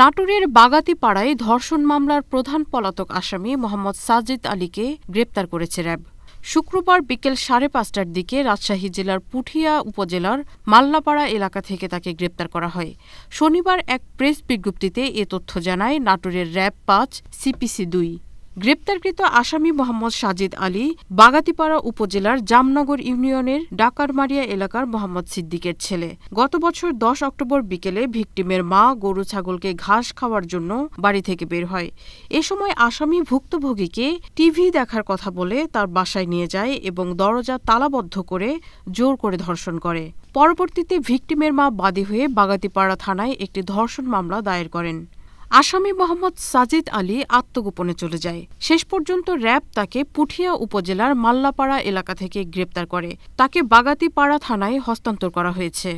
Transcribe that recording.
নাটোরের বাগাতিপাড়ায় ধর্ষণ মামলার প্রধান পলাতক আসামি মোহাম্মদ সাজিদ আলীকে গ্রেপ্তার করেছে র্যাব শুক্রবার বিকেল সাড়ে পাঁচটার দিকে রাজশাহী জেলার পুঠিয়া উপজেলার মাল্লাপাড়া এলাকা থেকে তাকে গ্রেপ্তার করা হয় শনিবার এক প্রেস বিজ্ঞপ্তিতে এ তথ্য জানায় নাটোরের র্যাব পাঁচ সিপিসি দুই গ্রেপ্তারকৃত আসামি মোহাম্মদ সাজিদ আলী বাগাতিপাড়া উপজেলার জামনগর ইউনিয়নের ডাকারমারিয়া এলাকার মোহাম্মদ সিদ্দিকের ছেলে গত বছর দশ অক্টোবর বিকেলে ভিকটিমের মা গরু ছাগলকে ঘাস খাওয়ার জন্য বাড়ি থেকে বের হয় এ সময় আসামি ভুক্তভোগীকে টিভি দেখার কথা বলে তার বাসায় নিয়ে যায় এবং দরজা তালাবদ্ধ করে জোর করে ধর্ষণ করে পরবর্তীতে ভিকটিমের মা বাদী হয়ে বাগাতিপাড়া থানায় একটি ধর্ষণ মামলা দায়ের করেন আসামি মোহাম্মদ সাজিদ আলী আত্মগোপনে চলে যায় শেষ পর্যন্ত র্যাব তাকে পুঠিয়া উপজেলার মাল্লাপাড়া এলাকা থেকে গ্রেপ্তার করে তাকে বাগাতিপাড়া থানায় হস্তান্তর করা হয়েছে